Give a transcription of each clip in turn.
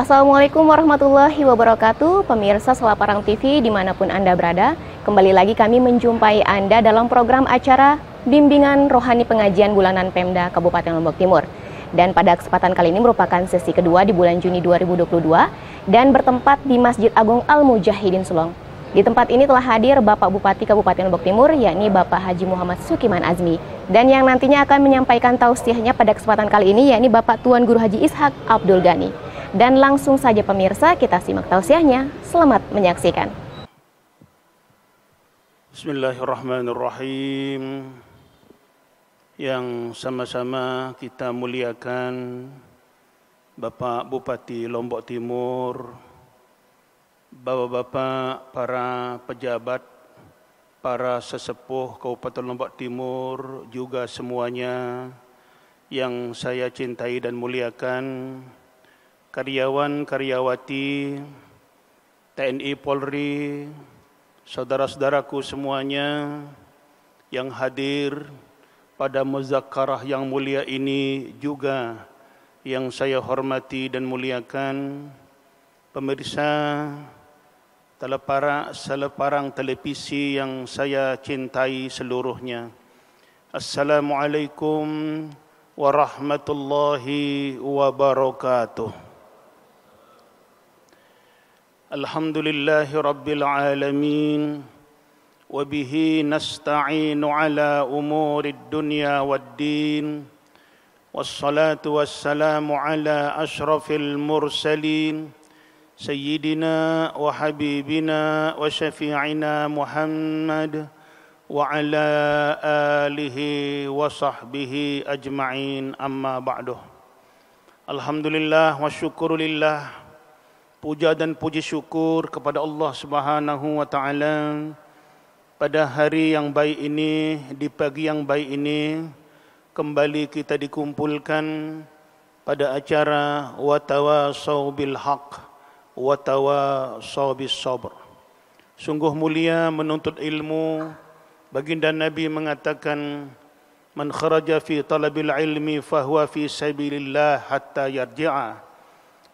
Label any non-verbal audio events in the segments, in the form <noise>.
Assalamualaikum warahmatullahi wabarakatuh, pemirsa Selaparang TV dimanapun Anda berada. Kembali lagi kami menjumpai Anda dalam program acara Bimbingan Rohani Pengajian Bulanan Pemda Kabupaten Lombok Timur. Dan pada kesempatan kali ini merupakan sesi kedua di bulan Juni 2022 dan bertempat di Masjid Agung Al-Mujahidin Sulong. Di tempat ini telah hadir Bapak Bupati Kabupaten Lombok Timur, yakni Bapak Haji Muhammad Sukiman Azmi. Dan yang nantinya akan menyampaikan tausiahnya pada kesempatan kali ini, yakni Bapak Tuan Guru Haji Ishak Abdul Ghani. Dan langsung saja pemirsa kita simak tausiahnya. Selamat menyaksikan. Bismillahirrahmanirrahim. Yang sama-sama kita muliakan Bapak Bupati Lombok Timur, Bapak-bapak para pejabat, para sesepuh Kabupaten Lombok Timur juga semuanya yang saya cintai dan muliakan. karyawan-karyawati TNI Polri, saudara-saudaraku semuanya yang hadir pada muzakarah yang mulia ini juga yang saya hormati dan muliakan pemirsa telepara seleparang televisi yang saya cintai seluruhnya Assalamualaikum warahmatullahi wabarakatuh الحمد لله رب العالمين وبه نستعين على امور الدنيا والدين والصلاه والسلام على اشرف المرسلين سيدنا وحبيبنا وشفيعنا محمد وعلى اله وصحبه اجمعين اما بعد الحمد لله والشكر لله puja dan puji syukur kepada Allah Subhanahu wa taala pada hari yang baik ini di pagi yang baik ini kembali kita dikumpulkan pada acara watawasau bil haq watawasau bis sabr sungguh mulia menuntut ilmu baginda nabi mengatakan man kharaja fi talabil ilmi fahuwa fi sabilillah hatta yarji'a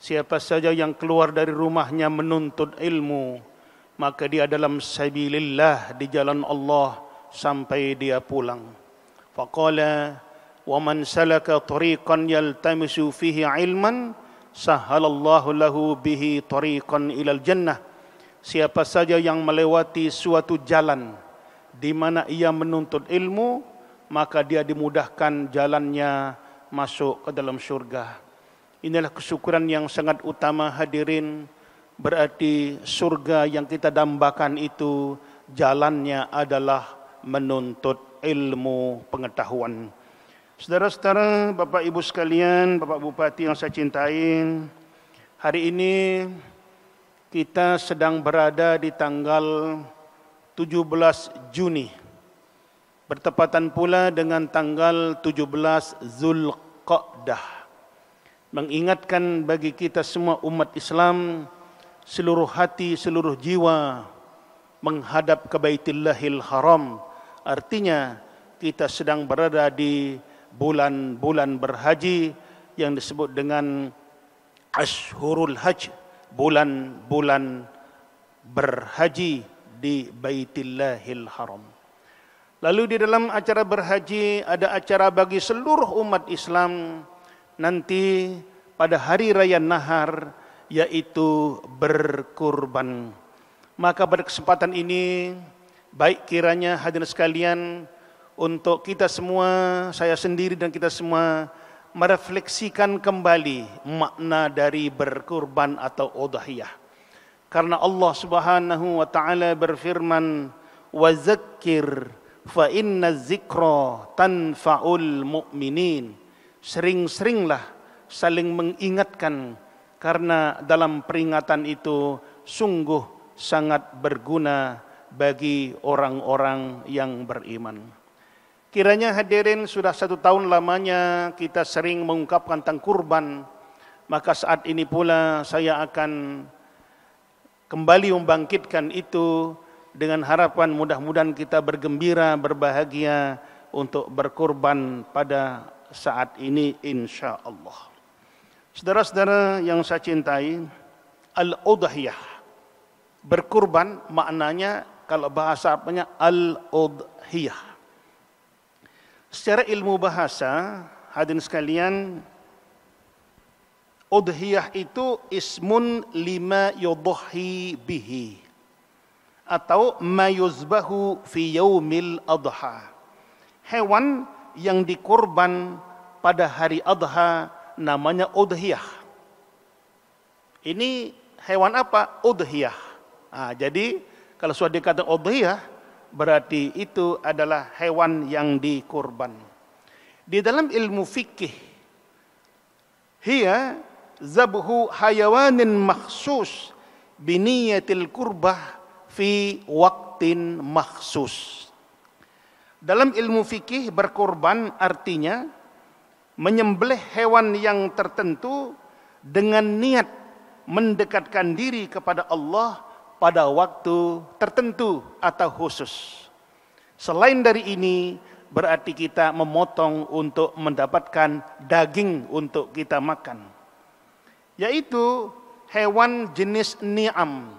Siapa saja yang keluar dari rumahnya menuntut ilmu, maka dia dalam sabilillah di jalan Allah sampai dia pulang. Faqala wa man salaka tariqan yaltamisu fihi ilman sahalallahu lahu bihi tariqan ilal jannah. Siapa saja yang melewati suatu jalan di mana ia menuntut ilmu, maka dia dimudahkan jalannya masuk ke dalam syurga. Inilah kesyukuran yang sangat utama hadirin berarti surga yang kita dambakan itu jalannya adalah menuntut ilmu pengetahuan. Saudara-saudara, Bapak Ibu sekalian, Bapak Bupati yang saya cintai, hari ini kita sedang berada di tanggal 17 Juni. Bertepatan pula dengan tanggal 17 Zulqa'dah. mengingatkan bagi kita semua umat Islam seluruh hati seluruh jiwa menghadap ke Baitullahil Haram artinya kita sedang berada di bulan-bulan berhaji yang disebut dengan Ashurul Hajj bulan-bulan berhaji di Baitullahil Haram Lalu di dalam acara berhaji ada acara bagi seluruh umat Islam nanti pada hari raya Nahar yaitu berkurban. Maka pada kesempatan ini baik kiranya hadirin sekalian untuk kita semua, saya sendiri dan kita semua merefleksikan kembali makna dari berkurban atau udhiyah. Karena Allah Subhanahu wa taala berfirman, "Wa zakkir fa inna zikra tanfa'ul mu'minin." Sering-seringlah saling mengingatkan karena dalam peringatan itu sungguh sangat berguna bagi orang-orang yang beriman. Kiranya hadirin sudah satu tahun lamanya kita sering mengungkapkan tentang kurban, maka saat ini pula saya akan kembali membangkitkan itu dengan harapan mudah-mudahan kita bergembira, berbahagia untuk berkurban pada saat ini insya Allah. Saudara-saudara yang saya cintai, al-udhiyah. Berkurban maknanya kalau bahasa apanya al-udhiyah. Secara ilmu bahasa, hadirin sekalian, udhiyah itu ismun lima yudhi bihi atau ma fi yaumil adha. Hewan yang dikorban pada hari adha namanya udhiyah. Ini hewan apa? Udhiyah. Nah, jadi kalau sudah dikata udhiyah, berarti itu adalah hewan yang dikorban. Di dalam ilmu fikih, hiya zabuhu hayawanin maksus biniyatil kurbah fi waktin maksus. Dalam ilmu fikih berkorban artinya menyembelih hewan yang tertentu dengan niat mendekatkan diri kepada Allah pada waktu tertentu atau khusus. Selain dari ini, berarti kita memotong untuk mendapatkan daging untuk kita makan. Yaitu hewan jenis ni'am.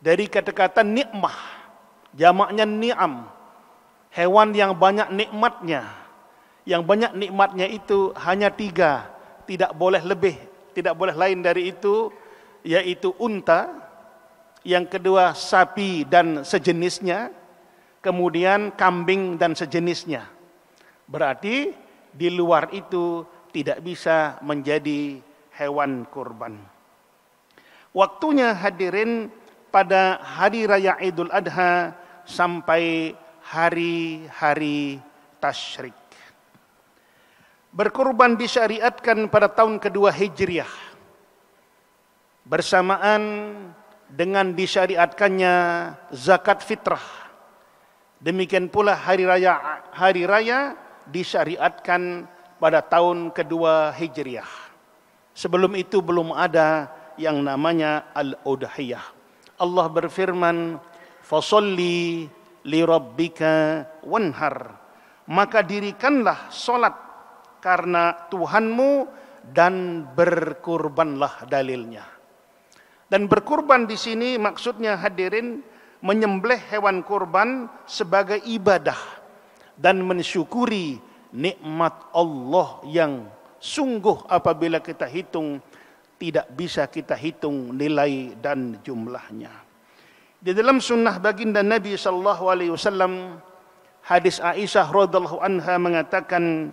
Dari kata-kata nikmah, jamaknya ni'am. Hewan yang banyak nikmatnya, yang banyak nikmatnya itu hanya tiga, tidak boleh lebih, tidak boleh lain dari itu, yaitu unta, yang kedua sapi dan sejenisnya, kemudian kambing dan sejenisnya. Berarti di luar itu tidak bisa menjadi hewan kurban. Waktunya hadirin pada hari raya Idul Adha sampai hari-hari tasyrik. Berkorban disyariatkan pada tahun kedua Hijriah. Bersamaan dengan disyariatkannya zakat fitrah. Demikian pula hari raya hari raya disyariatkan pada tahun kedua Hijriah. Sebelum itu belum ada yang namanya al-udhiyah. Allah berfirman, "Fasholli lirabbika wanhar maka dirikanlah solat karena Tuhanmu dan berkurbanlah dalilnya dan berkurban di sini maksudnya hadirin menyembelih hewan kurban sebagai ibadah dan mensyukuri nikmat Allah yang sungguh apabila kita hitung tidak bisa kita hitung nilai dan jumlahnya Di dalam sunnah baginda Nabi sallallahu alaihi wasallam hadis Aisyah radhiallahu anha mengatakan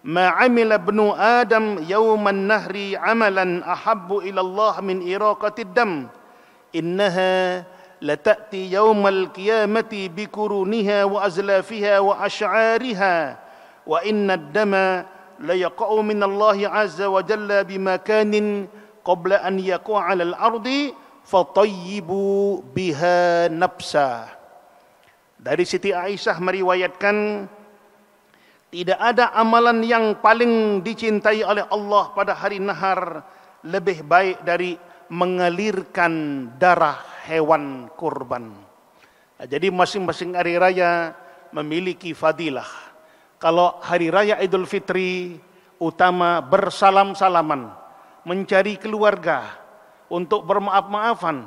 ma'amila ibnu adam yauman nahri amalan ahabbu ila Allah min iraqatid dam innaha لتأتي يوم القيامة بقرونها وأزلافها وأشعارها وإن الدم ليقع من الله عز وجل بمكان قبل أن يقع على الأرض fatayyibu biha nafsa. Dari Siti Aisyah meriwayatkan tidak ada amalan yang paling dicintai oleh Allah pada hari nahar lebih baik dari mengalirkan darah hewan kurban. Nah, jadi masing-masing hari raya memiliki fadilah. Kalau hari raya Idul Fitri utama bersalam-salaman, mencari keluarga, untuk bermaaf-maafan.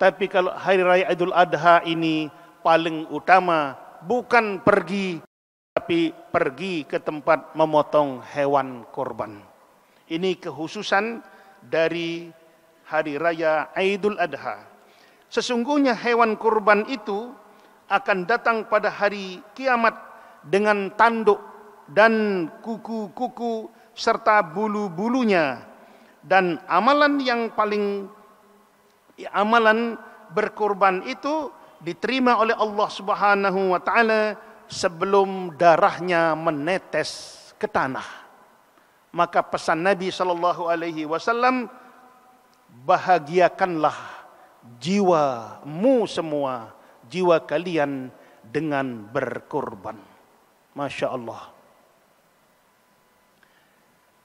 Tapi kalau hari raya Idul Adha ini paling utama bukan pergi tapi pergi ke tempat memotong hewan korban. Ini kehususan dari hari raya Idul Adha. Sesungguhnya hewan kurban itu akan datang pada hari kiamat dengan tanduk dan kuku-kuku serta bulu-bulunya dan amalan yang paling amalan berkorban itu diterima oleh Allah Subhanahu wa taala sebelum darahnya menetes ke tanah. Maka pesan Nabi sallallahu alaihi wasallam bahagiakanlah jiwamu semua, jiwa kalian dengan berkorban. Masya Allah.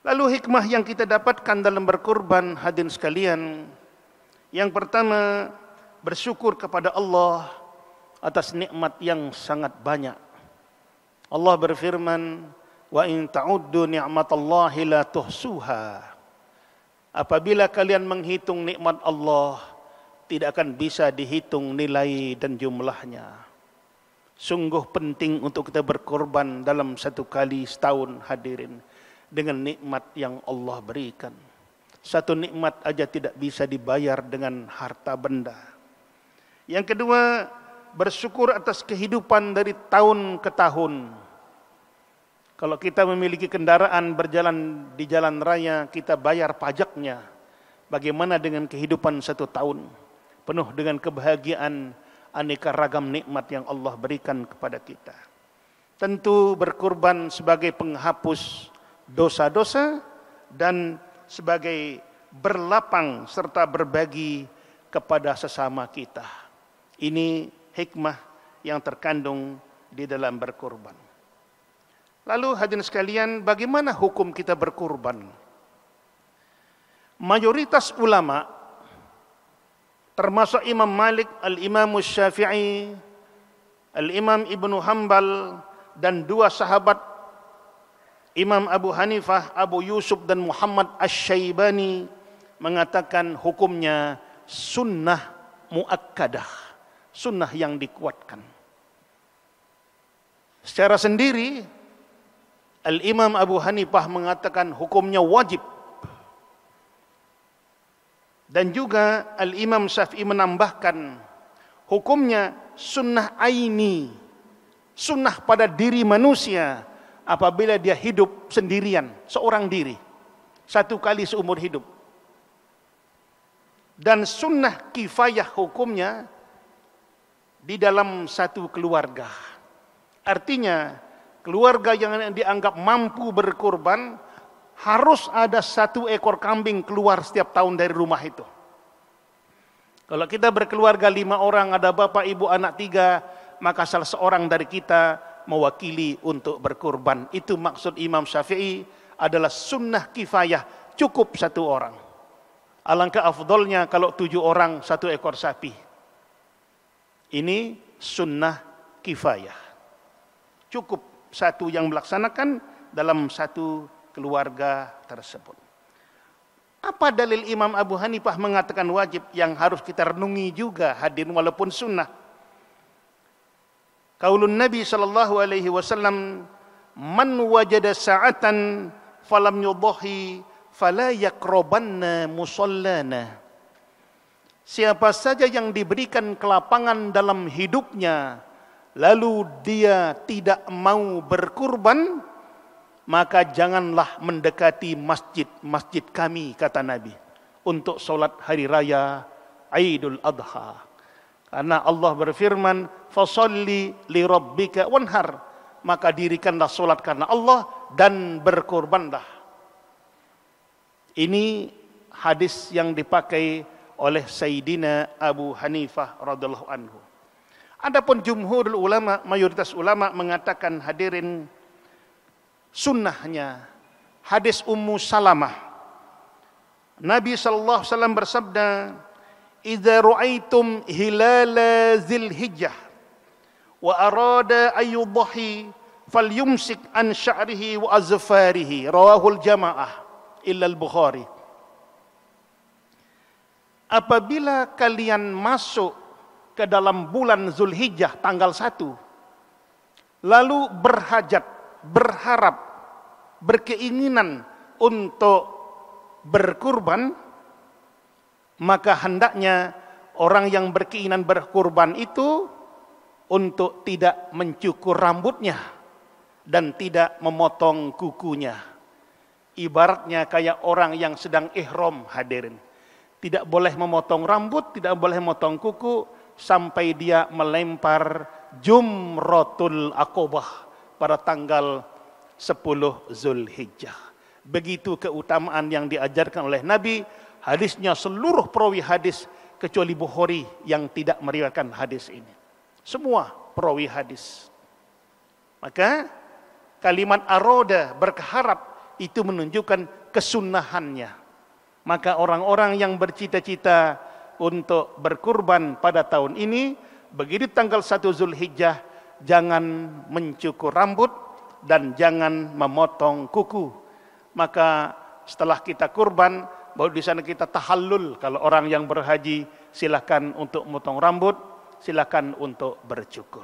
Lalu hikmah yang kita dapatkan dalam berkorban hadirin sekalian, yang pertama bersyukur kepada Allah atas nikmat yang sangat banyak. Allah berfirman, "Wa in ta'uddu ni'matallahi la tuhsuha." Apabila kalian menghitung nikmat Allah, tidak akan bisa dihitung nilai dan jumlahnya. Sungguh penting untuk kita berkorban dalam satu kali setahun hadirin. dengan nikmat yang Allah berikan. Satu nikmat aja tidak bisa dibayar dengan harta benda. Yang kedua, bersyukur atas kehidupan dari tahun ke tahun. Kalau kita memiliki kendaraan berjalan di jalan raya, kita bayar pajaknya. Bagaimana dengan kehidupan satu tahun? Penuh dengan kebahagiaan, aneka ragam nikmat yang Allah berikan kepada kita. Tentu berkorban sebagai penghapus dosa-dosa dan sebagai berlapang serta berbagi kepada sesama kita. Ini hikmah yang terkandung di dalam berkorban. Lalu hadirin sekalian, bagaimana hukum kita berkorban? Mayoritas ulama termasuk Imam Malik, Al-Imam Syafi'i, Al-Imam Ibnu Hambal dan dua sahabat Imam Abu Hanifah, Abu Yusuf dan Muhammad ash-Shaybani mengatakan hukumnya sunnah muakkadah, sunnah yang dikuatkan. Secara sendiri Al-Imam Abu Hanifah mengatakan hukumnya wajib. Dan juga Al-Imam Syafi'i menambahkan hukumnya sunnah aini, sunnah pada diri manusia apabila dia hidup sendirian, seorang diri, satu kali seumur hidup. Dan sunnah kifayah hukumnya di dalam satu keluarga. Artinya, keluarga yang dianggap mampu berkorban harus ada satu ekor kambing keluar setiap tahun dari rumah itu. Kalau kita berkeluarga lima orang, ada bapak, ibu, anak tiga, maka salah seorang dari kita mewakili untuk berkurban. Itu maksud Imam Syafi'i adalah sunnah kifayah cukup satu orang. Alangkah afdolnya kalau tujuh orang satu ekor sapi. Ini sunnah kifayah. Cukup satu yang melaksanakan dalam satu keluarga tersebut. Apa dalil Imam Abu Hanifah mengatakan wajib yang harus kita renungi juga hadirin walaupun sunnah? Kaulun Nabi sallallahu alaihi wasallam man wajada sa'atan falam yudhi fala yakrobanna musallana. Siapa saja yang diberikan kelapangan dalam hidupnya, lalu dia tidak mau berkurban, maka janganlah mendekati masjid-masjid kami, kata Nabi, untuk sholat hari raya Aidul Adha. Karena Allah berfirman, "Fasalli li rabbika wanhar." Maka dirikanlah solat karena Allah dan berkorbanlah. Ini hadis yang dipakai oleh Sayyidina Abu Hanifah radhiallahu anhu. Adapun jumhur ulama, mayoritas ulama mengatakan hadirin sunnahnya hadis Ummu Salamah. Nabi sallallahu alaihi wasallam bersabda, idza ru'aitum hilala zil hijjah wa arada ayyudhi falyumsik an sya'rihi wa azfarihi rawahul jamaah illa al-bukhari apabila kalian masuk ke dalam bulan Zulhijjah tanggal 1 lalu berhajat berharap berkeinginan untuk berkurban maka hendaknya orang yang berkeinginan berkurban itu untuk tidak mencukur rambutnya dan tidak memotong kukunya. Ibaratnya kayak orang yang sedang ihram hadirin. Tidak boleh memotong rambut, tidak boleh memotong kuku sampai dia melempar jumrotul akobah pada tanggal 10 Zulhijjah. Begitu keutamaan yang diajarkan oleh Nabi hadisnya seluruh perawi hadis kecuali Bukhari yang tidak meriwayatkan hadis ini. Semua perawi hadis. Maka kalimat aroda berkeharap itu menunjukkan kesunahannya. Maka orang-orang yang bercita-cita untuk berkurban pada tahun ini, begitu tanggal 1 Zulhijjah, jangan mencukur rambut dan jangan memotong kuku. Maka setelah kita kurban, baru di sana kita tahallul kalau orang yang berhaji silahkan untuk memotong rambut, silahkan untuk bercukur.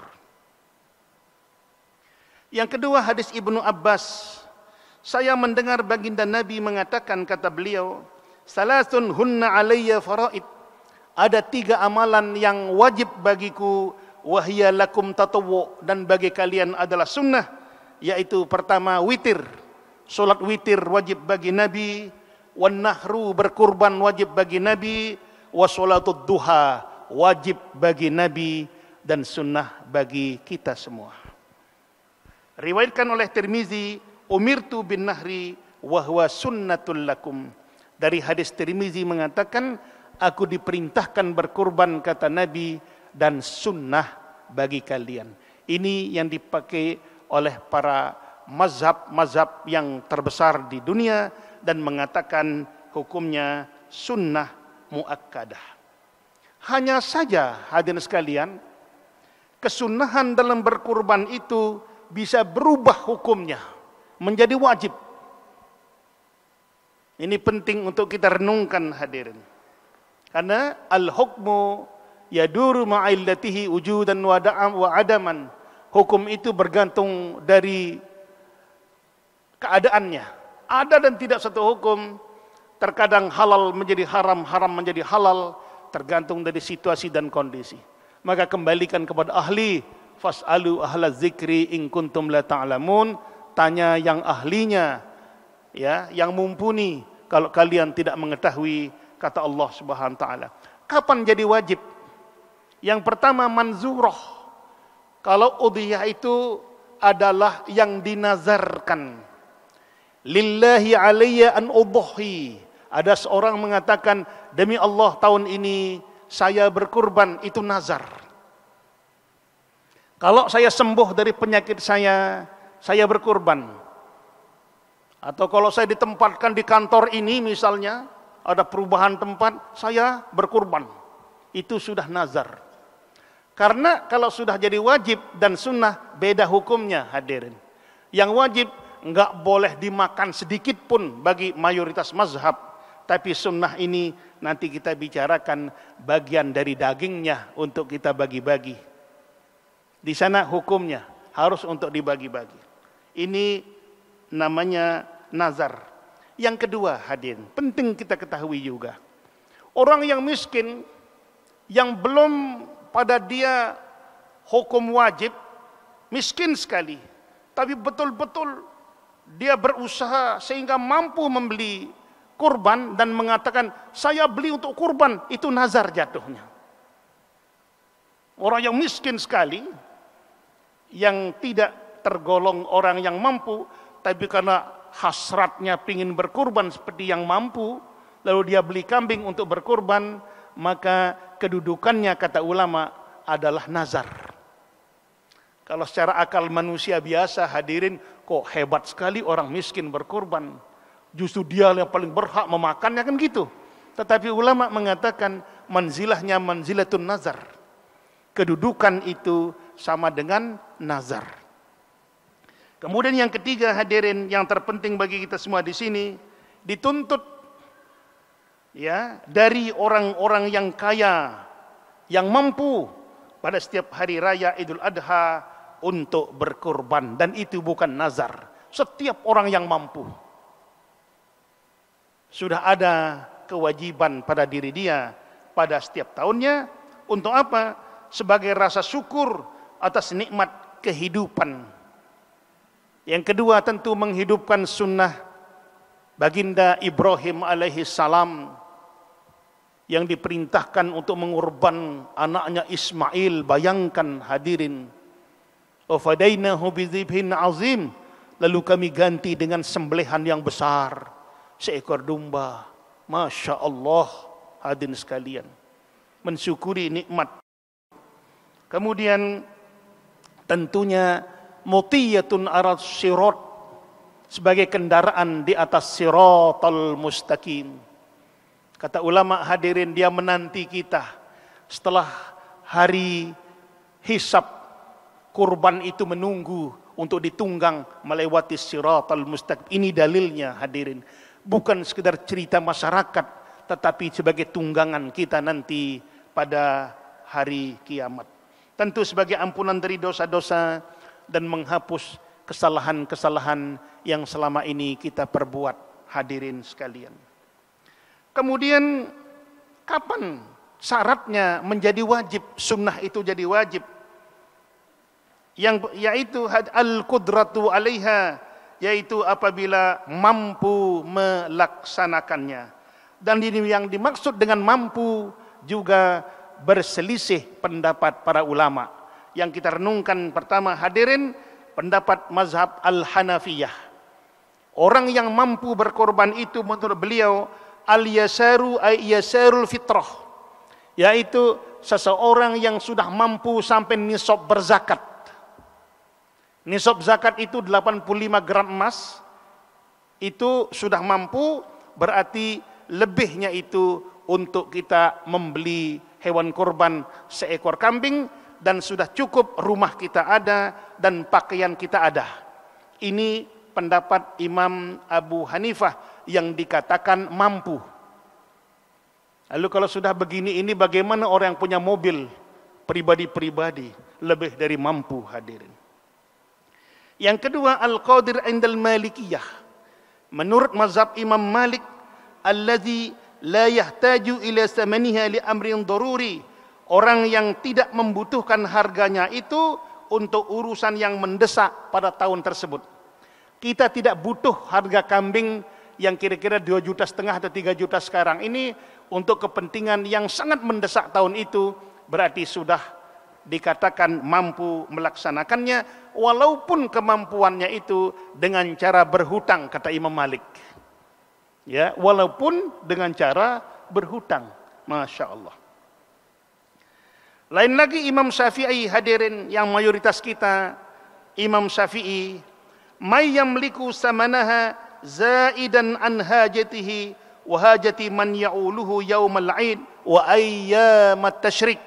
Yang kedua hadis Ibnu Abbas. Saya mendengar baginda Nabi mengatakan kata beliau, Salatun hunna alayya faraid." Ada tiga amalan yang wajib bagiku wahya lakum tatawwu dan bagi kalian adalah sunnah yaitu pertama witir. Salat witir wajib bagi Nabi, wan nahru berkurban wajib bagi nabi wa salatud duha wajib bagi nabi dan sunnah bagi kita semua riwayatkan oleh Tirmizi umirtu bin nahri wa huwa sunnatul lakum dari hadis Tirmizi mengatakan aku diperintahkan berkurban kata nabi dan sunnah bagi kalian ini yang dipakai oleh para mazhab-mazhab yang terbesar di dunia dan mengatakan hukumnya sunnah muakkadah. Hanya saja hadirin sekalian, kesunahan dalam berkurban itu bisa berubah hukumnya menjadi wajib. Ini penting untuk kita renungkan hadirin. Karena al-hukmu yaduru ma'illatihi wujudan wa da'am wa adaman. Hukum itu bergantung dari keadaannya. Ada dan tidak satu hukum. Terkadang halal menjadi haram, haram menjadi halal. Tergantung dari situasi dan kondisi. Maka kembalikan kepada ahli. Fas'alu ahla zikri in kuntum la ta'lamun. Tanya yang ahlinya. ya Yang mumpuni. Kalau kalian tidak mengetahui kata Allah subhanahu wa ta'ala. Kapan jadi wajib? Yang pertama manzurah. Kalau udhiyah itu adalah yang dinazarkan lillahi alayya an udhi. Ada seorang mengatakan demi Allah tahun ini saya berkurban itu nazar. Kalau saya sembuh dari penyakit saya, saya berkurban. Atau kalau saya ditempatkan di kantor ini misalnya, ada perubahan tempat, saya berkurban. Itu sudah nazar. Karena kalau sudah jadi wajib dan sunnah, beda hukumnya hadirin. Yang wajib nggak boleh dimakan sedikit pun bagi mayoritas mazhab. Tapi sunnah ini nanti kita bicarakan bagian dari dagingnya untuk kita bagi-bagi. Di sana hukumnya harus untuk dibagi-bagi. Ini namanya nazar. Yang kedua hadirin, penting kita ketahui juga. Orang yang miskin, yang belum pada dia hukum wajib, miskin sekali, tapi betul-betul dia berusaha sehingga mampu membeli kurban dan mengatakan saya beli untuk kurban itu nazar jatuhnya orang yang miskin sekali yang tidak tergolong orang yang mampu tapi karena hasratnya ingin berkurban seperti yang mampu lalu dia beli kambing untuk berkurban maka kedudukannya kata ulama adalah nazar kalau secara akal manusia biasa hadirin kok hebat sekali orang miskin berkorban. Justru dia yang paling berhak memakannya kan gitu. Tetapi ulama mengatakan manzilahnya manzilatun nazar. Kedudukan itu sama dengan nazar. Kemudian yang ketiga hadirin yang terpenting bagi kita semua di sini dituntut ya dari orang-orang yang kaya yang mampu pada setiap hari raya Idul Adha untuk berkorban dan itu bukan nazar. Setiap orang yang mampu sudah ada kewajiban pada diri dia pada setiap tahunnya untuk apa? Sebagai rasa syukur atas nikmat kehidupan. Yang kedua tentu menghidupkan sunnah baginda Ibrahim alaihi salam yang diperintahkan untuk mengorban anaknya Ismail. Bayangkan hadirin Wafadainahu bidhibhin azim. Lalu kami ganti dengan sembelihan yang besar. Seekor domba. Masya Allah. Hadirin sekalian. Mensyukuri nikmat. Kemudian tentunya mutiyatun arat sirot sebagai kendaraan di atas siratal mustaqim. Kata ulama hadirin dia menanti kita setelah hari hisab kurban itu menunggu untuk ditunggang melewati siratal mustaqim. Ini dalilnya hadirin. Bukan sekedar cerita masyarakat, tetapi sebagai tunggangan kita nanti pada hari kiamat. Tentu sebagai ampunan dari dosa-dosa dan menghapus kesalahan-kesalahan yang selama ini kita perbuat hadirin sekalian. Kemudian kapan syaratnya menjadi wajib, sunnah itu jadi wajib? yang yaitu al-qudratu 'alaiha yaitu apabila mampu melaksanakannya. Dan ini yang dimaksud dengan mampu juga berselisih pendapat para ulama. Yang kita renungkan pertama hadirin pendapat mazhab Al-Hanafiyah. Orang yang mampu berkorban itu menurut beliau al-yasaru ay-yasarul fitrah. Yaitu seseorang yang sudah mampu sampai nisab berzakat Nisab zakat itu 85 gram emas itu sudah mampu berarti lebihnya itu untuk kita membeli hewan kurban seekor kambing dan sudah cukup rumah kita ada dan pakaian kita ada. Ini pendapat Imam Abu Hanifah yang dikatakan mampu. Lalu kalau sudah begini ini bagaimana orang yang punya mobil pribadi-pribadi lebih dari mampu hadirin. Yang kedua al-qadir indal malikiyah. Menurut mazhab Imam Malik allazi la yahtaju ila samaniha li amrin daruri. Orang yang tidak membutuhkan harganya itu untuk urusan yang mendesak pada tahun tersebut. Kita tidak butuh harga kambing yang kira-kira 2 juta setengah atau 3 juta sekarang ini untuk kepentingan yang sangat mendesak tahun itu berarti sudah dikatakan mampu melaksanakannya walaupun kemampuannya itu dengan cara berhutang kata Imam Malik ya walaupun dengan cara berhutang Masya Allah lain lagi Imam Syafi'i hadirin yang mayoritas kita Imam Syafi'i may yamliku samanaha zaidan an hajatihi wa hajati man ya'uluhu yaumal 'id wa ayyamat tasyrik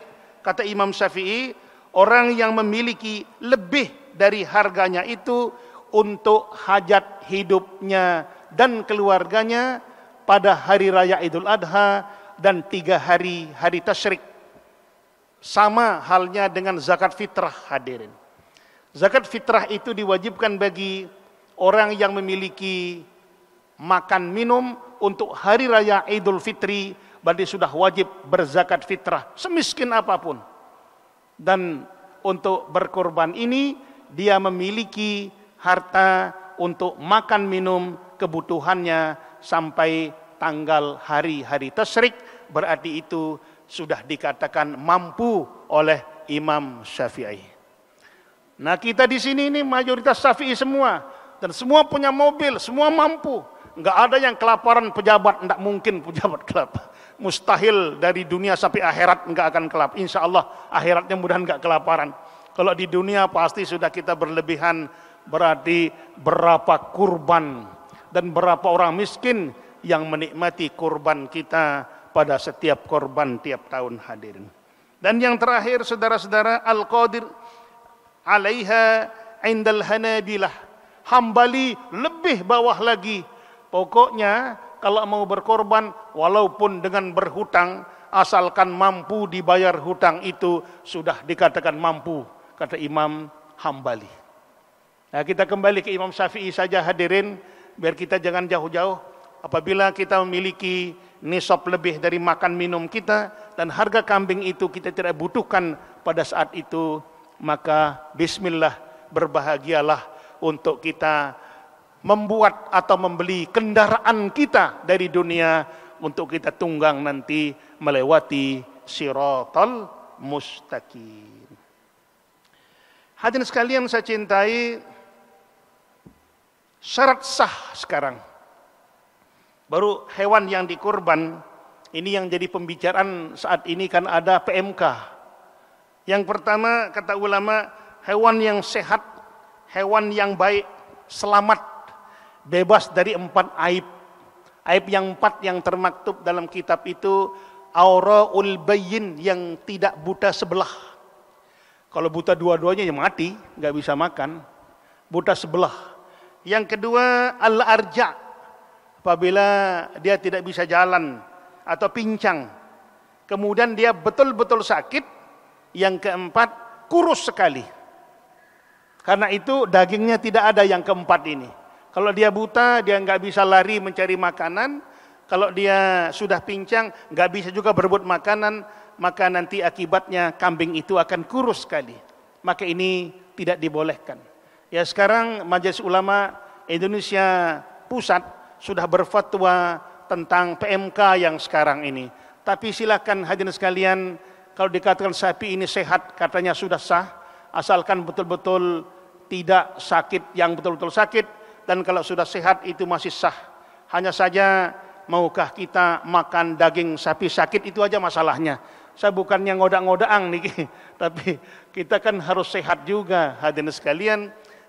kata Imam Syafi'i, orang yang memiliki lebih dari harganya itu untuk hajat hidupnya dan keluarganya pada hari raya Idul Adha dan tiga hari hari tasyrik. Sama halnya dengan zakat fitrah hadirin. Zakat fitrah itu diwajibkan bagi orang yang memiliki makan minum untuk hari raya Idul Fitri berarti sudah wajib berzakat fitrah semiskin apapun. Dan untuk berkorban ini dia memiliki harta untuk makan minum kebutuhannya sampai tanggal hari-hari tasrik berarti itu sudah dikatakan mampu oleh Imam Syafi'i. Nah kita di sini ini mayoritas Syafi'i semua dan semua punya mobil, semua mampu. Enggak ada yang kelaparan pejabat, enggak mungkin pejabat <laughs> kelaparan mustahil dari dunia sampai akhirat nggak akan kelap. Insya Allah akhiratnya mudah nggak kelaparan. Kalau di dunia pasti sudah kita berlebihan berarti berapa kurban dan berapa orang miskin yang menikmati kurban kita pada setiap korban tiap tahun hadirin. Dan yang terakhir saudara-saudara Al-Qadir alaiha indal hanabilah. Hambali lebih bawah lagi. Pokoknya kalau mau berkorban walaupun dengan berhutang asalkan mampu dibayar hutang itu sudah dikatakan mampu kata Imam Hambali. Nah, kita kembali ke Imam Syafi'i saja hadirin biar kita jangan jauh-jauh apabila kita memiliki nisab lebih dari makan minum kita dan harga kambing itu kita tidak butuhkan pada saat itu maka bismillah berbahagialah untuk kita membuat atau membeli kendaraan kita dari dunia untuk kita tunggang nanti melewati sirotol mustaqim. Hadirin sekalian saya cintai syarat sah sekarang. Baru hewan yang dikurban ini yang jadi pembicaraan saat ini kan ada PMK. Yang pertama kata ulama hewan yang sehat, hewan yang baik, selamat bebas dari empat aib. Aib yang empat yang termaktub dalam kitab itu ul bayin yang tidak buta sebelah. Kalau buta dua-duanya ya mati, nggak bisa makan. Buta sebelah. Yang kedua al-arja. Apabila dia tidak bisa jalan atau pincang. Kemudian dia betul-betul sakit. Yang keempat kurus sekali. Karena itu dagingnya tidak ada yang keempat ini. Kalau dia buta, dia nggak bisa lari mencari makanan. Kalau dia sudah pincang, nggak bisa juga berebut makanan. Maka nanti akibatnya kambing itu akan kurus sekali. Maka ini tidak dibolehkan. Ya sekarang Majelis Ulama Indonesia Pusat sudah berfatwa tentang PMK yang sekarang ini. Tapi silakan hadirin sekalian, kalau dikatakan sapi ini sehat, katanya sudah sah, asalkan betul-betul tidak sakit yang betul-betul sakit, dan kalau sudah sehat itu masih sah. Hanya saja maukah kita makan daging sapi sakit itu aja masalahnya. Saya bukannya ngoda ngodaang nih, <laughs> tapi kita kan harus sehat juga hadirin sekalian.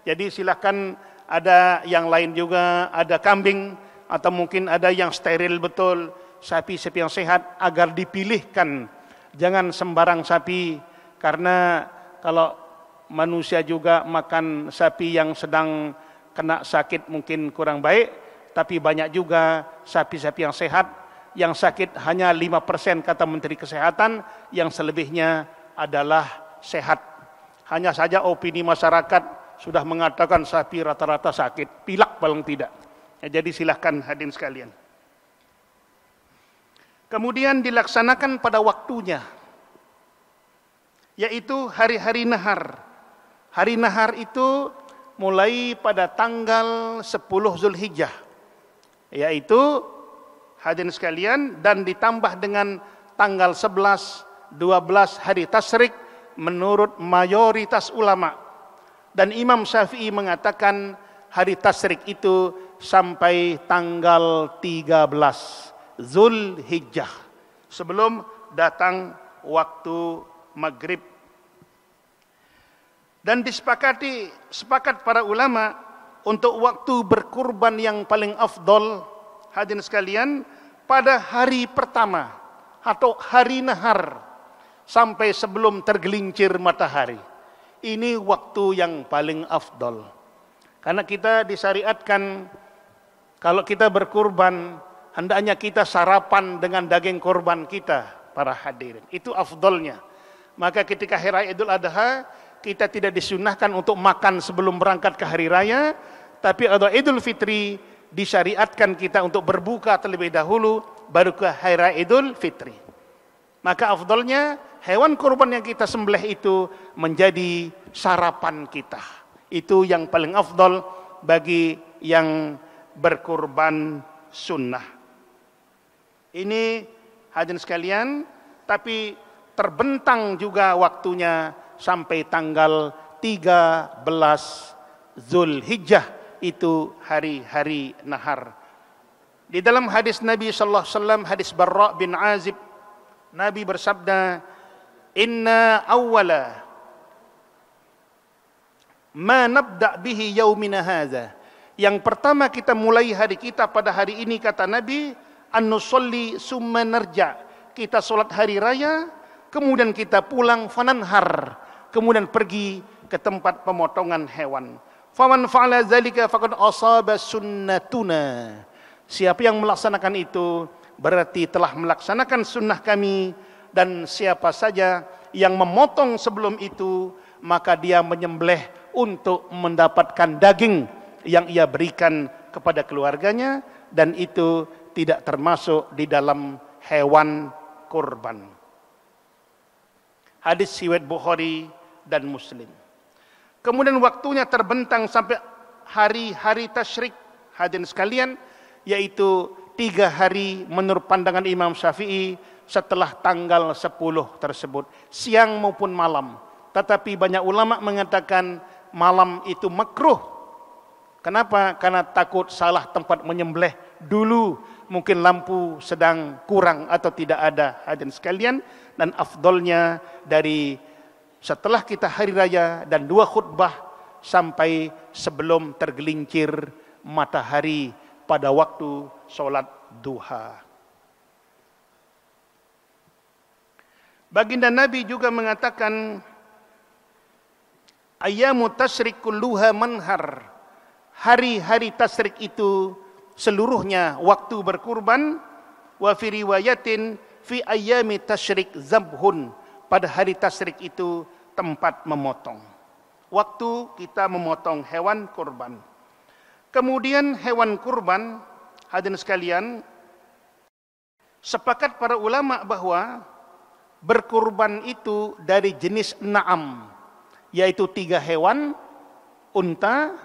Jadi silahkan ada yang lain juga, ada kambing atau mungkin ada yang steril betul, sapi-sapi yang sehat agar dipilihkan. Jangan sembarang sapi karena kalau manusia juga makan sapi yang sedang kena sakit mungkin kurang baik, tapi banyak juga sapi-sapi yang sehat, yang sakit hanya 5% kata Menteri Kesehatan, yang selebihnya adalah sehat. Hanya saja opini masyarakat sudah mengatakan sapi rata-rata sakit, pilak paling tidak. Ya, jadi silahkan hadirin sekalian. Kemudian dilaksanakan pada waktunya, yaitu hari-hari nahar. Hari nahar itu mulai pada tanggal 10 Zulhijjah yaitu hadirin sekalian dan ditambah dengan tanggal 11 12 hari tasrik menurut mayoritas ulama dan Imam Syafi'i mengatakan hari tasrik itu sampai tanggal 13 Zulhijjah sebelum datang waktu maghrib dan disepakati sepakat para ulama untuk waktu berkurban yang paling afdol hadirin sekalian pada hari pertama atau hari nahar sampai sebelum tergelincir matahari. Ini waktu yang paling afdol. Karena kita disyariatkan kalau kita berkurban hendaknya kita sarapan dengan daging kurban kita para hadirin. Itu afdolnya. Maka ketika hari Idul Adha kita tidak disunahkan untuk makan sebelum berangkat ke hari raya, tapi ada Idul Fitri disyariatkan kita untuk berbuka terlebih dahulu baru ke hari raya Idul Fitri. Maka afdolnya hewan kurban yang kita sembelih itu menjadi sarapan kita. Itu yang paling afdol bagi yang berkurban sunnah. Ini hadirin sekalian, tapi terbentang juga waktunya sampai tanggal 13 Zulhijjah itu hari-hari nahar. Di dalam hadis Nabi sallallahu alaihi wasallam hadis Barra bin Azib Nabi bersabda inna awwala ma nabda bihi yaumina hadza yang pertama kita mulai hari kita pada hari ini kata Nabi an nusolli summa narja kita solat hari raya kemudian kita pulang fananhar kemudian pergi ke tempat pemotongan hewan. Faman fa'ala zalika faqad asaba sunnatuna. Siapa yang melaksanakan itu berarti telah melaksanakan sunnah kami dan siapa saja yang memotong sebelum itu maka dia menyembelih untuk mendapatkan daging yang ia berikan kepada keluarganya dan itu tidak termasuk di dalam hewan kurban. Hadis siwet Bukhari dan muslim. Kemudian waktunya terbentang sampai hari-hari tasyrik hadirin sekalian yaitu tiga hari menurut pandangan Imam Syafi'i setelah tanggal 10 tersebut siang maupun malam tetapi banyak ulama mengatakan malam itu makruh kenapa karena takut salah tempat menyembelih dulu mungkin lampu sedang kurang atau tidak ada hadirin sekalian dan afdolnya dari setelah kita hari raya dan dua khutbah sampai sebelum tergelincir matahari pada waktu sholat duha. Baginda Nabi juga mengatakan ayamu tasrik kulluha manhar. Hari-hari tasrik itu seluruhnya waktu berkurban wa fi riwayatin fi ayami tasrik zabhun pada hari tasrik itu tempat memotong. Waktu kita memotong hewan kurban. Kemudian hewan kurban, hadirin sekalian, sepakat para ulama bahwa berkurban itu dari jenis naam, yaitu tiga hewan, unta,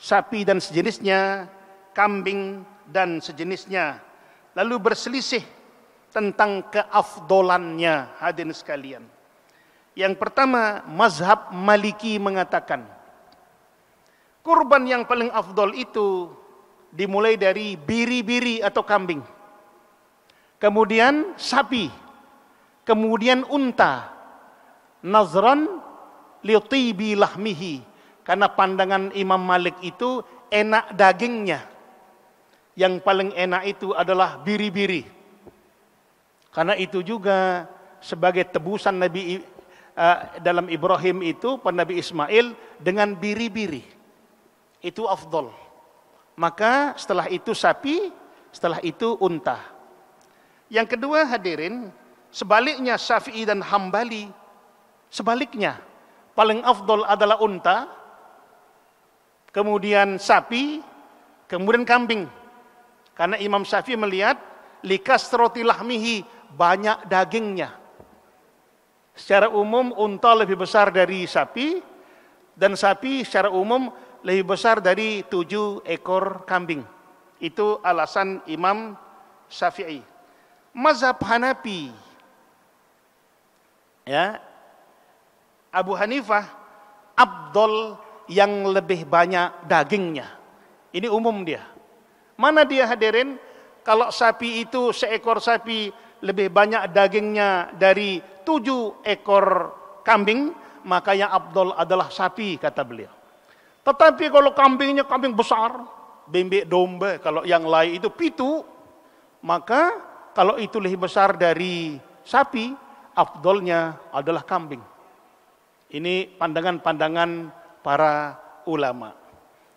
sapi dan sejenisnya, kambing dan sejenisnya. Lalu berselisih tentang keafdolannya hadirin sekalian. Yang pertama, mazhab Maliki mengatakan, kurban yang paling afdol itu dimulai dari biri-biri atau kambing. Kemudian sapi, kemudian unta, nazran liutibi lahmihi. Karena pandangan Imam Malik itu enak dagingnya. Yang paling enak itu adalah biri-biri. Karena itu juga sebagai tebusan Nabi uh, dalam Ibrahim itu pada Nabi Ismail dengan biri-biri. Itu afdol. Maka setelah itu sapi, setelah itu unta. Yang kedua hadirin, sebaliknya Syafi'i dan Hambali. Sebaliknya, paling afdol adalah unta, kemudian sapi, kemudian kambing. Karena Imam Syafi'i melihat likas lahmihi banyak dagingnya. Secara umum unta lebih besar dari sapi dan sapi secara umum lebih besar dari tujuh ekor kambing. Itu alasan Imam Syafi'i. Mazhab Hanafi ya Abu Hanifah Abdul yang lebih banyak dagingnya. Ini umum dia. Mana dia hadirin? Kalau sapi itu seekor sapi lebih banyak dagingnya dari tujuh ekor kambing, maka yang abdul adalah sapi, kata beliau. Tetapi kalau kambingnya kambing besar, bebek domba, kalau yang lain itu pitu, maka kalau itu lebih besar dari sapi, abdulnya adalah kambing. Ini pandangan-pandangan para ulama.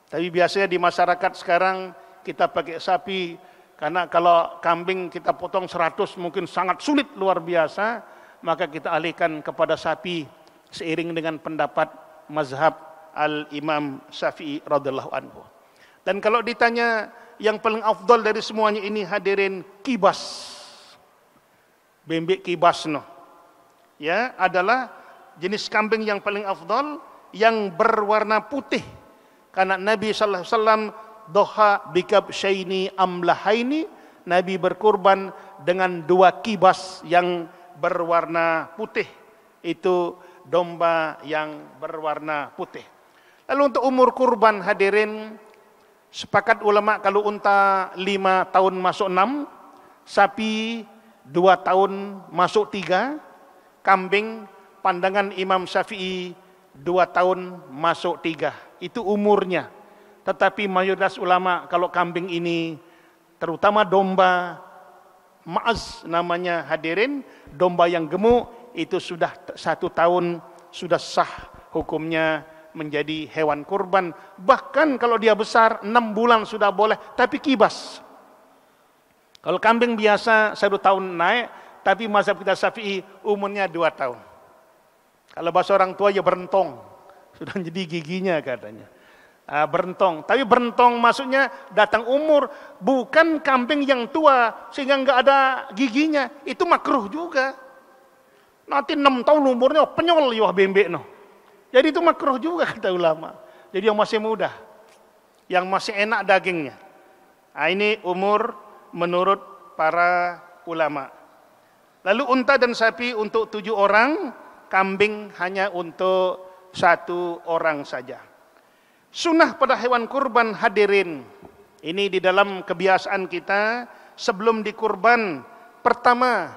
Tapi biasanya di masyarakat sekarang kita pakai sapi karena kalau kambing kita potong 100 mungkin sangat sulit luar biasa, maka kita alihkan kepada sapi seiring dengan pendapat mazhab Al-Imam Syafi'i radhiyallahu anhu. Dan kalau ditanya yang paling afdol dari semuanya ini hadirin kibas. Bembek kibas no. Ya, adalah jenis kambing yang paling afdol yang berwarna putih. Karena Nabi sallallahu alaihi wasallam doha bikab syaini amlahaini Nabi berkorban dengan dua kibas yang berwarna putih itu domba yang berwarna putih lalu untuk umur kurban hadirin sepakat ulama kalau unta lima tahun masuk enam sapi dua tahun masuk tiga kambing pandangan Imam Syafi'i dua tahun masuk tiga itu umurnya tetapi mayoritas ulama kalau kambing ini terutama domba ma'az namanya hadirin, domba yang gemuk itu sudah satu tahun sudah sah hukumnya menjadi hewan kurban. Bahkan kalau dia besar, enam bulan sudah boleh, tapi kibas. Kalau kambing biasa satu tahun naik, tapi mazhab kita syafi'i umurnya dua tahun. Kalau bahasa orang tua ya berentong, <laughs> sudah jadi giginya katanya uh, berentong. Tapi berentong maksudnya datang umur, bukan kambing yang tua sehingga nggak ada giginya. Itu makruh juga. Nanti enam tahun umurnya penyol yuah bembek no. Jadi itu makruh juga <laughs> kata ulama. Jadi yang masih muda, yang masih enak dagingnya. Nah, ini umur menurut para ulama. Lalu unta dan sapi untuk tujuh orang, kambing hanya untuk satu orang saja. Sunnah pada hewan kurban hadirin. Ini di dalam kebiasaan kita sebelum dikurban pertama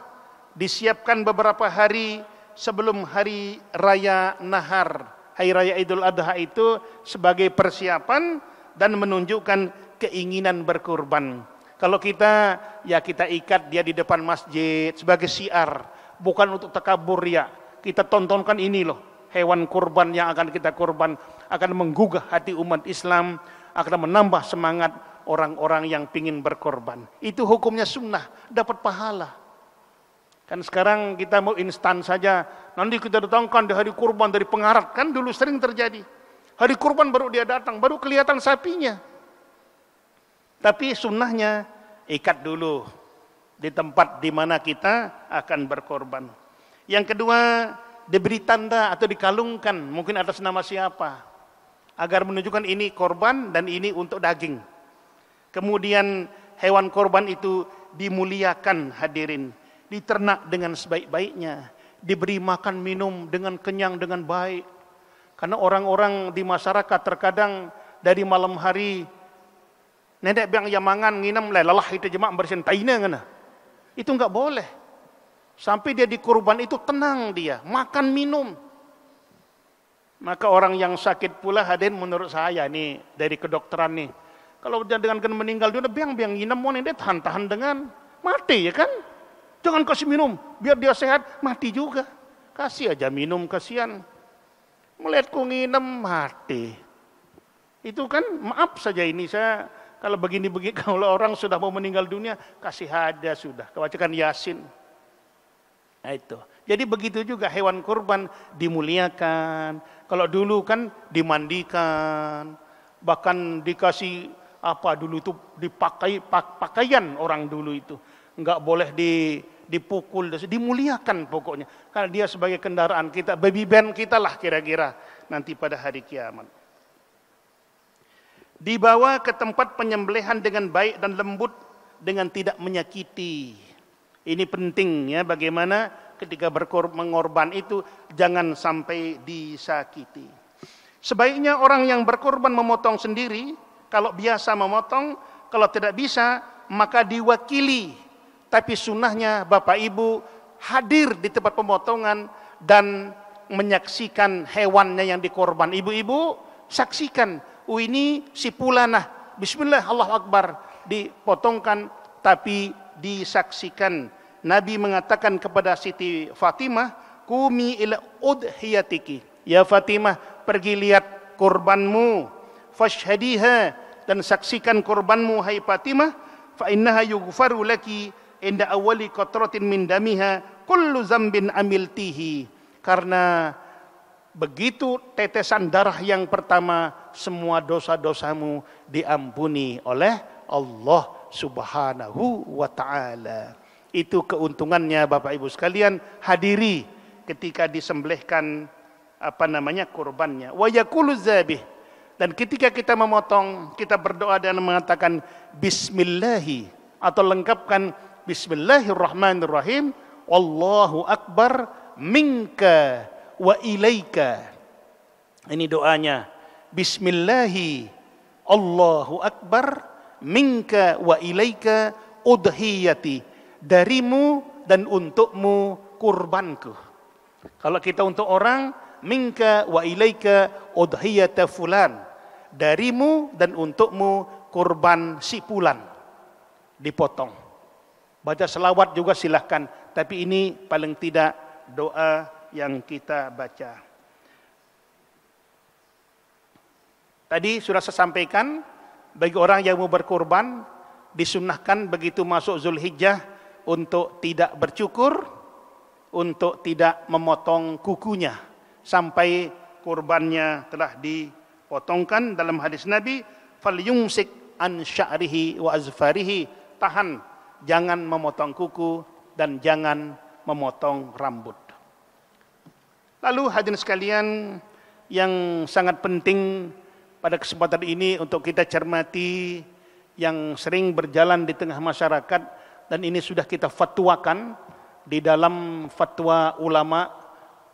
disiapkan beberapa hari sebelum hari raya nahar. Hari raya Idul Adha itu sebagai persiapan dan menunjukkan keinginan berkurban. Kalau kita ya kita ikat dia di depan masjid sebagai siar, bukan untuk takabur ya. Kita tontonkan ini loh, hewan kurban yang akan kita kurban akan menggugah hati umat Islam, akan menambah semangat orang-orang yang ingin berkorban. Itu hukumnya sunnah, dapat pahala. Kan sekarang kita mau instan saja, nanti kita datangkan di hari kurban dari pengarat, kan dulu sering terjadi. Hari kurban baru dia datang, baru kelihatan sapinya. Tapi sunnahnya ikat dulu di tempat di mana kita akan berkorban. Yang kedua, diberi tanda atau dikalungkan mungkin atas nama siapa agar menunjukkan ini korban dan ini untuk daging. Kemudian hewan korban itu dimuliakan hadirin, diternak dengan sebaik-baiknya, diberi makan minum dengan kenyang dengan baik. Karena orang-orang di masyarakat terkadang dari malam hari nenek biang yamangan nginam lelah itu jemaah bersin taina Itu enggak boleh. Sampai dia di kurban itu tenang dia, makan minum. Maka orang yang sakit pula hadirin menurut saya nih dari kedokteran nih. Kalau dia dengan kan meninggal dunia biang biang nginep mau dia tahan-tahan dengan mati ya kan? Jangan kasih minum, biar dia sehat mati juga. Kasih aja minum kasihan. Melihat nginep mati. Itu kan maaf saja ini saya kalau begini-begini <laughs> kalau orang sudah mau meninggal dunia kasih hadiah sudah. Kebacakan Yasin. Nah itu. Jadi begitu juga hewan kurban dimuliakan. Kalau dulu kan dimandikan, bahkan dikasih apa dulu itu dipakai pakaian orang dulu itu. nggak boleh di dipukul, dimuliakan pokoknya. Karena dia sebagai kendaraan kita, baby band kita lah kira-kira nanti pada hari kiamat. Dibawa ke tempat penyembelihan dengan baik dan lembut dengan tidak menyakiti. Ini penting ya bagaimana ketika mengorban itu jangan sampai disakiti. Sebaiknya orang yang berkorban memotong sendiri, kalau biasa memotong, kalau tidak bisa maka diwakili. Tapi sunnahnya Bapak Ibu hadir di tempat pemotongan dan menyaksikan hewannya yang dikorban. Ibu-ibu saksikan, oh ini si pulanah, Bismillah Allah Akbar dipotongkan tapi disaksikan. Nabi mengatakan kepada Siti Fatimah, "Kumi ila udhiyatiki." Ya Fatimah, pergi lihat kurbanmu. Fashhadiha dan saksikan kurbanmu hai Fatimah, fa innaha yughfaru laki inda awali qatratin min damiha kullu zambin amiltihi. Karena begitu tetesan darah yang pertama semua dosa-dosamu diampuni oleh Allah Subhanahu wa taala. Itu keuntungannya Bapak Ibu sekalian, hadiri ketika disembelihkan apa namanya kurbannya. Wa yaqulu zabih dan ketika kita memotong, kita berdoa dan mengatakan bismillahi atau lengkapkan bismillahirrahmanirrahim, Allahu akbar minka wa ilaika. Ini doanya. Bismillahi Allahu akbar minka wa ilaika udhiyati darimu dan untukmu kurbanku kalau kita untuk orang minka wa ilaika udhiyata fulan darimu dan untukmu kurban si fulan dipotong baca selawat juga silahkan tapi ini paling tidak doa yang kita baca tadi sudah saya sampaikan bagi orang yang mau berkorban disunahkan begitu masuk Zulhijjah untuk tidak bercukur, untuk tidak memotong kukunya sampai kurbannya telah dipotongkan dalam hadis Nabi Fal yumsik an sya'rihi wa azfarihi tahan jangan memotong kuku dan jangan memotong rambut. Lalu hadirin sekalian yang sangat penting pada kesempatan ini untuk kita cermati yang sering berjalan di tengah masyarakat dan ini sudah kita fatwakan di dalam fatwa ulama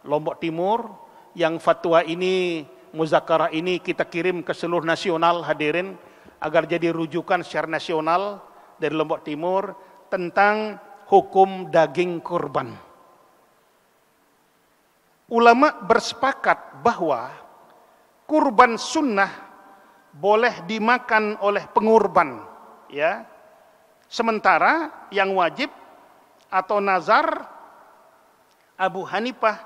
Lombok Timur yang fatwa ini muzakarah ini kita kirim ke seluruh nasional hadirin agar jadi rujukan secara nasional dari Lombok Timur tentang hukum daging kurban. Ulama bersepakat bahwa kurban sunnah boleh dimakan oleh pengurban ya sementara yang wajib atau nazar Abu Hanifah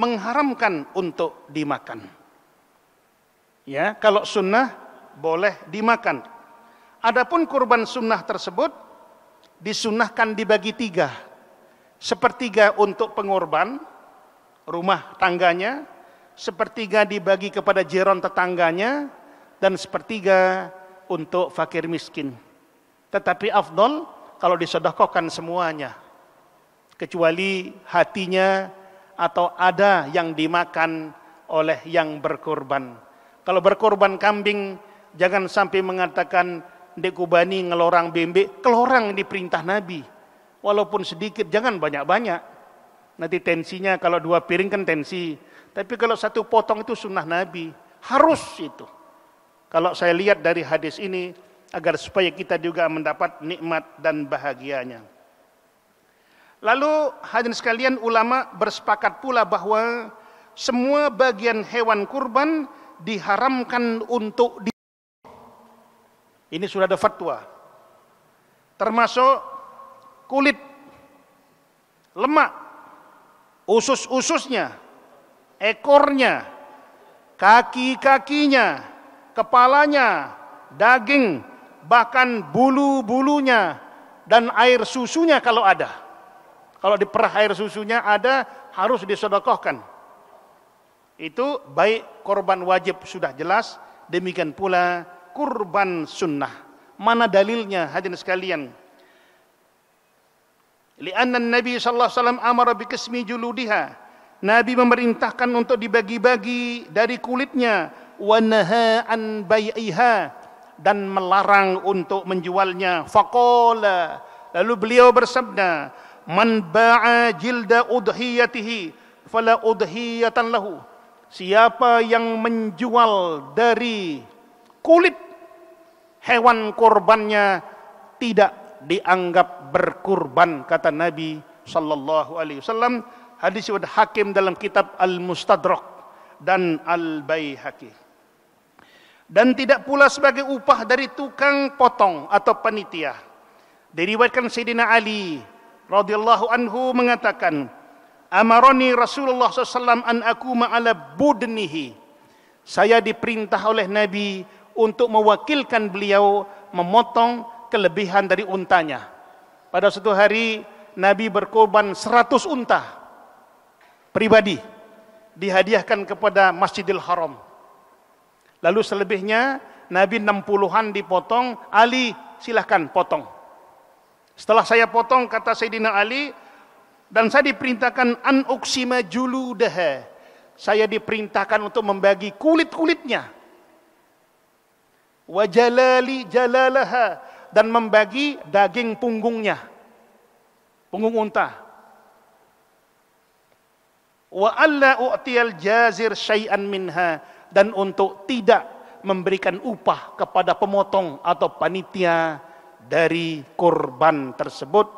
mengharamkan untuk dimakan ya kalau sunnah boleh dimakan adapun kurban sunnah tersebut disunahkan dibagi tiga sepertiga untuk pengorban rumah tangganya sepertiga dibagi kepada jeron tetangganya dan sepertiga untuk fakir miskin. Tetapi afdol kalau disedekahkan semuanya kecuali hatinya atau ada yang dimakan oleh yang berkorban. Kalau berkorban kambing jangan sampai mengatakan dekubani ngelorang bembe, kelorang di perintah Nabi. Walaupun sedikit jangan banyak-banyak. Nanti tensinya kalau dua piring kan tensi tapi kalau satu potong itu sunnah Nabi, harus itu. Kalau saya lihat dari hadis ini, agar supaya kita juga mendapat nikmat dan bahagianya. Lalu hadirin sekalian ulama bersepakat pula bahwa semua bagian hewan kurban diharamkan untuk di ini sudah ada fatwa. Termasuk kulit, lemak, usus-ususnya, ekornya, kaki-kakinya, kepalanya, daging, bahkan bulu-bulunya dan air susunya kalau ada. Kalau diperah air susunya ada harus disodokohkan. Itu baik korban wajib sudah jelas, demikian pula kurban sunnah. Mana dalilnya hadirin sekalian? Lianna Nabi sallallahu alaihi wasallam amara bi kismi juludiha Nabi memerintahkan untuk dibagi-bagi dari kulitnya wanaha an bai'iha dan melarang untuk menjualnya. Faqala lalu beliau bersabda, "Man ba'a jilda udhiyatihi fala udhiyatan lahu." Siapa yang menjual dari kulit hewan kurbannya tidak dianggap berkurban kata Nabi sallallahu alaihi wasallam hadis riwayat Hakim dalam kitab Al Mustadrak dan Al Baihaki. Dan tidak pula sebagai upah dari tukang potong atau panitia. Diriwayatkan Sayyidina Ali radhiyallahu anhu mengatakan, "Amaroni Rasulullah SAW an aku ma'ala budnihi." Saya diperintah oleh Nabi untuk mewakilkan beliau memotong kelebihan dari untanya. Pada suatu hari Nabi berkorban seratus unta pribadi dihadiahkan kepada Masjidil Haram. Lalu selebihnya Nabi 60-an dipotong, Ali silahkan potong. Setelah saya potong kata Sayyidina Ali dan saya diperintahkan an uksima juludaha. Saya diperintahkan untuk membagi kulit-kulitnya. Wa jalali jalalaha dan membagi daging punggungnya. Punggung unta wa alla u'tiyal jazir syai'an minha dan untuk tidak memberikan upah kepada pemotong atau panitia dari kurban tersebut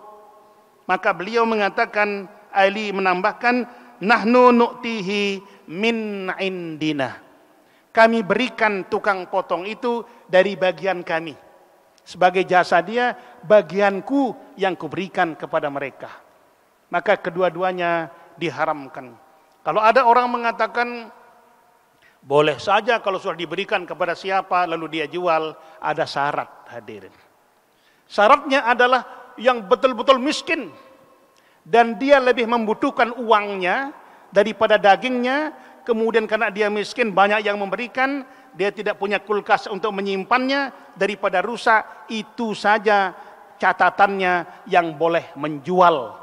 maka beliau mengatakan Ali menambahkan nahnu nu'tihi min indina kami berikan tukang potong itu dari bagian kami sebagai jasa dia bagianku yang kuberikan kepada mereka maka kedua-duanya diharamkan kalau ada orang mengatakan boleh saja kalau sudah diberikan kepada siapa lalu dia jual, ada syarat hadirin. Syaratnya adalah yang betul-betul miskin dan dia lebih membutuhkan uangnya daripada dagingnya, kemudian karena dia miskin banyak yang memberikan, dia tidak punya kulkas untuk menyimpannya daripada rusak, itu saja catatannya yang boleh menjual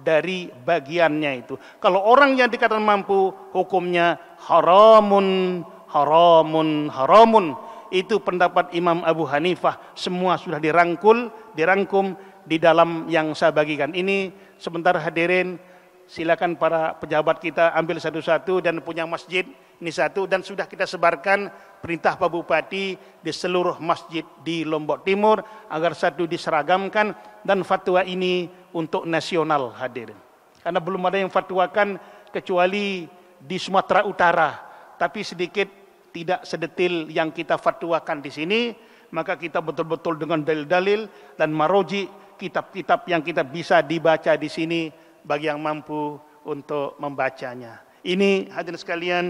dari bagiannya itu. Kalau orang yang dikatakan mampu, hukumnya haramun, haramun, haramun. Itu pendapat Imam Abu Hanifah. Semua sudah dirangkul, dirangkum di dalam yang saya bagikan. Ini sebentar hadirin, silakan para pejabat kita ambil satu-satu dan punya masjid ini satu dan sudah kita sebarkan perintah Pak Bupati di seluruh masjid di Lombok Timur agar satu diseragamkan dan fatwa ini untuk nasional hadir. Karena belum ada yang fatwakan kecuali di Sumatera Utara, tapi sedikit tidak sedetil yang kita fatwakan di sini, maka kita betul-betul dengan dalil-dalil dan maroji kitab-kitab yang kita bisa dibaca di sini bagi yang mampu untuk membacanya. Ini hadirin sekalian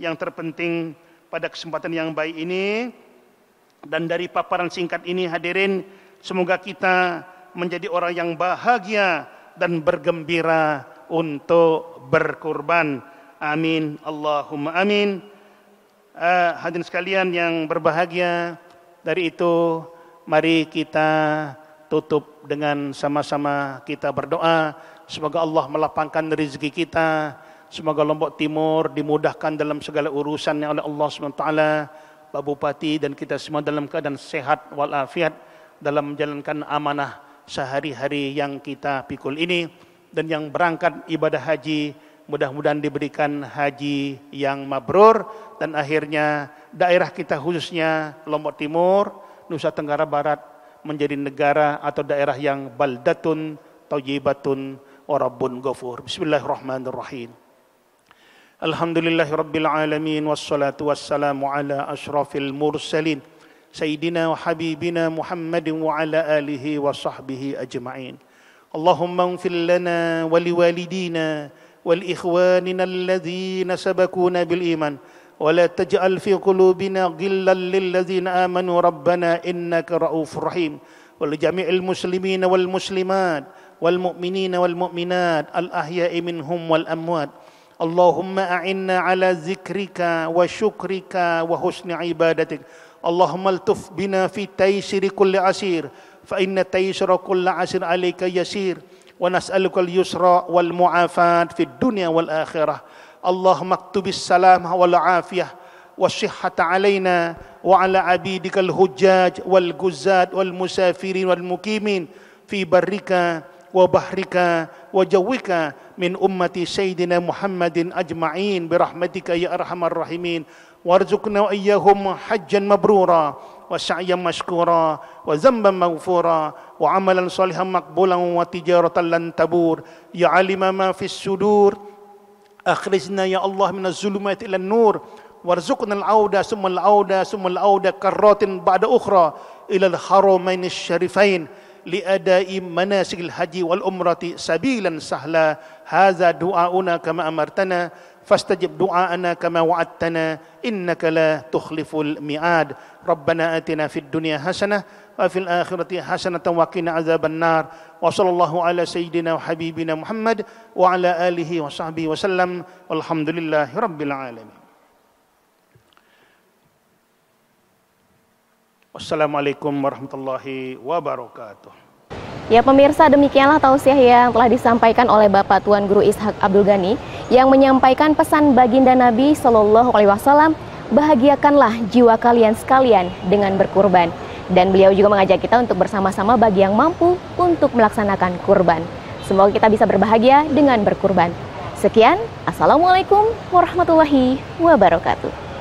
yang terpenting pada kesempatan yang baik ini dan dari paparan singkat ini hadirin semoga kita menjadi orang yang bahagia dan bergembira untuk berkurban amin Allahumma amin uh, hadirin sekalian yang berbahagia dari itu mari kita tutup dengan sama-sama kita berdoa semoga Allah melapangkan rezeki kita Semoga Lombok Timur dimudahkan dalam segala urusannya oleh Allah SWT. Pak Bupati dan kita semua dalam keadaan sehat walafiat dalam menjalankan amanah sehari-hari yang kita pikul ini. Dan yang berangkat ibadah haji mudah-mudahan diberikan haji yang mabrur. Dan akhirnya daerah kita khususnya Lombok Timur, Nusa Tenggara Barat menjadi negara atau daerah yang baldatun, taujibatun, warabun gofur. Bismillahirrahmanirrahim. الحمد لله رب العالمين والصلاة والسلام على أشرف المرسلين سيدنا وحبيبنا محمد وعلى آله وصحبه أجمعين اللهم اغفر لنا ولوالدينا والإخواننا الذين سبقونا بالإيمان ولا تجعل في قلوبنا غلا للذين آمنوا ربنا إنك رؤوف رحيم ولجميع المسلمين والمسلمات والمؤمنين والمؤمنات الأحياء منهم والأموات اللهم أعنا على ذكرك وشكرك وحسن عبادتك اللهم التف بنا في تيسير كل عسير فإن تيسر كل عسير عليك يسير ونسألك اليسر والمعافاة في الدنيا والآخرة اللهم اكتب السلامة والعافية والصحة علينا وعلى عبيدك الهجاج والجزاد والمسافرين والمقيمين في برك وبحرك وجوك من أمة سيدنا محمد أجمعين برحمتك يا أرحم الراحمين وارزقنا وإياهم حجا مبرورا وسعيا مشكورا وذنبا مغفورا وعملا صالحا مقبولا وتجارة لن تبور يا عالم ما في الصدور أخرجنا يا الله من الظلمات إلى النور وارزقنا العودة ثم العودة ثم العودة كرات بعد أخرى إلى الحرمين الشريفين لأداء مناسك الحج والأمرة سبيلا سهلا هذا دعاؤنا كما أمرتنا فاستجب دعاءنا كما وعدتنا إنك لا تخلف الميعاد ربنا آتنا في الدنيا حسنة وفي الآخرة حسنة وقنا عذاب النار وصلى الله على سيدنا وحبيبنا محمد وعلى آله وصحبه وسلم والحمد لله رب العالمين Wassalamualaikum warahmatullahi wabarakatuh. Ya pemirsa demikianlah tausiah yang telah disampaikan oleh Bapak Tuan Guru Ishak Abdul Ghani yang menyampaikan pesan baginda Nabi Shallallahu Alaihi Wasallam bahagiakanlah jiwa kalian sekalian dengan berkurban dan beliau juga mengajak kita untuk bersama-sama bagi yang mampu untuk melaksanakan kurban. Semoga kita bisa berbahagia dengan berkurban. Sekian, Assalamualaikum warahmatullahi wabarakatuh.